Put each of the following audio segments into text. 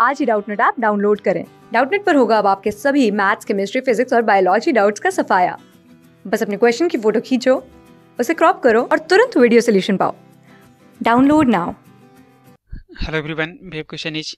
आज ही Doubtnut app download करें डाउटनेट पर होगा अब आपके सभी मैथ्स केमिस्ट्री फिजिक्स और बायोलॉजी डाउट्स का सफाया बस अपने क्वेश्चन की फोटो खींचो उसे क्रॉप करो और तुरंत वीडियो सोल्यूशन पाओ डाउनलोड नाउ हेलो एवरीवन मेरा question is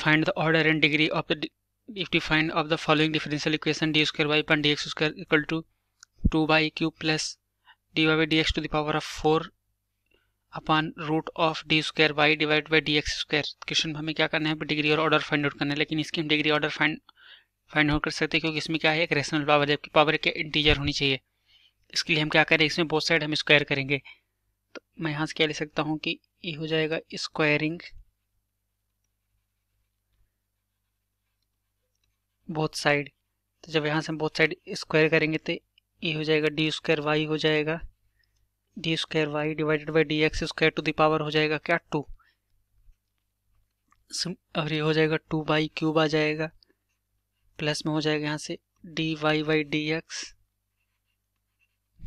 find the order and degree of the if if defined of the following differential equation d square y upon dx square equal to 2 by q plus dy by dx to the power of four upon root of D square Y divide by D X square question में हमें क्या करना है degree और order find out करना है लेकिन इसकी हम degree order find find out कर सकते हैं क्योंकि इसमें क्या है एक रेशनल पावर जबकि पावर के इंटीजर होनी चाहिए इसके लिए हम क्या करें इसमें बहुत साइड हम स्क्वायर करेंगे तो मैं यहाँ से क्या ले सकता हूँ कि ये हो जाएगा स्क्वायरिंग बोथ साइड तो जब यहाँ से हम बोथ साइड स्क्वायर करेंगे तो ये हो जाएगा डी स्क्वायर वाई हो जाएगा D square Y divided by D X square to the power हो जाएगा क्या टू और ये हो जाएगा टू बाई क्यूब आ जाएगा प्लस में हो जाएगा यहाँ से d y by D x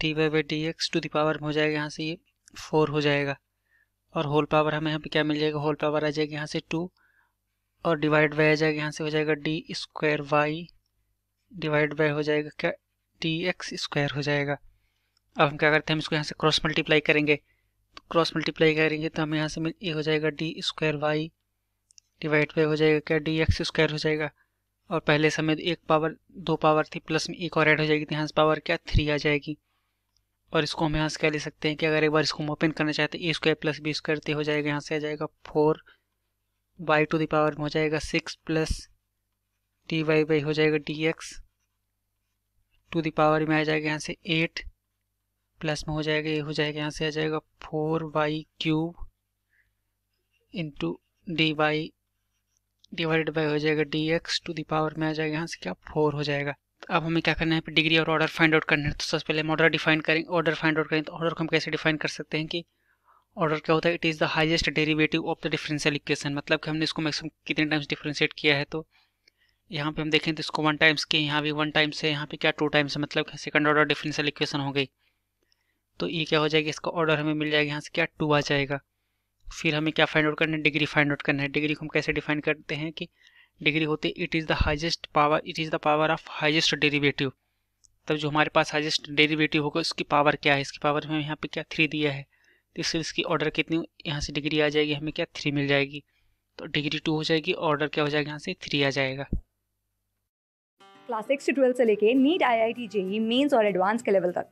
d y by D x two दावर में हो जाएगा यहाँ से ये फोर हो जाएगा और होल पावर हमें यहाँ पे क्या मिल जाएगा होल पावर आ जाएगा यहाँ से टू और डिवाइड बाई आ जाएगा यहाँ से हो जाएगा D square Y divide by हो जाएगा क्या डी एक्स स्क्वायर हो जाएगा अब हम क्या करते हैं हम इसको यहाँ से क्रॉस मल्टीप्लाई करेंगे तो क्रॉस मल्टीप्लाई करेंगे तो हमें यहाँ से ये हो जाएगा D square Y divide by हो जाएगा क्या डी एक्स स्क्वायर हो जाएगा और पहले समय एक पावर दो पावर थी प्लस में एक और ऐड हो जाएगी तो यहाँ से पावर क्या थ्री आ जाएगी और इसको हम यहाँ से क्या ले सकते हैं कि अगर एक बार इसको हम ओपन करना चाहते हैं a square plus b square तो हो जाएगा यहाँ से आ जाएगा फोर वाई टू दावर में हो जाएगा six plus d y by हो जाएगा डी एक्स टू दावर में आ जाएगा यहाँ से एट प्लस में हो जाएगा ये हो जाएगा यहाँ से आ जाएगा four y cube into d y divide by हो जाएगा डी एक्स टू दावर में आ जाएगा यहाँ से क्या फोर हो जाएगा तो अब हमें क्या करना है डिग्री और ऑर्डर फाइंड आउट करना है तो सबसे पहले हम ऑर्डर डिफाइन करेंगे ऑर्डर फाइंड आउट करें तो ऑर्डर को हम कैसे डिफाइन कर सकते हैं कि ऑर्डर क्या होता है it is the highest derivative of the differential equation मतलब कि हमने इसको मैक्सिमम कितने टाइम्स डिफरेंशिएट किया है तो यहाँ पे हम देखें तो इसको वन टाइम्स के यहाँ भी वन टाइम्स है यहाँ पे क्या टू टाइम्स है मतलब सेकंड ऑर्डर डिफरेंशियल इक्वेशन हो गई तो ये क्या हो जाएगा इसका ऑर्डर हमें मिल जाएगा यहाँ से क्या टू आ जाएगा फिर हमें क्या फाइंड आउट करना है डिग्री फाइंड आउट करना है डिग्री को हम कैसे डिफाइन करते हैं कि डिग्री होती है it is the highest power it is the power of highest derivative तब जो हमारे पास हाइजेस्ट डेरीवेटिव होगा उसकी पावर क्या है इसकी पावर हमें यहाँ पर क्या थ्री दिया है तो इससे इसकी ऑर्डर कितनी यहाँ से डिग्री आ जाएगी हमें क्या थ्री मिल जाएगी तो डिग्री टू हो जाएगी ऑर्डर क्या हो जाएगा यहाँ से थ्री आ जाएगा क्लास सिक्स से ट्वेल्थ से लेके NEET I I T JEE mains और एडवांस के लेवल तक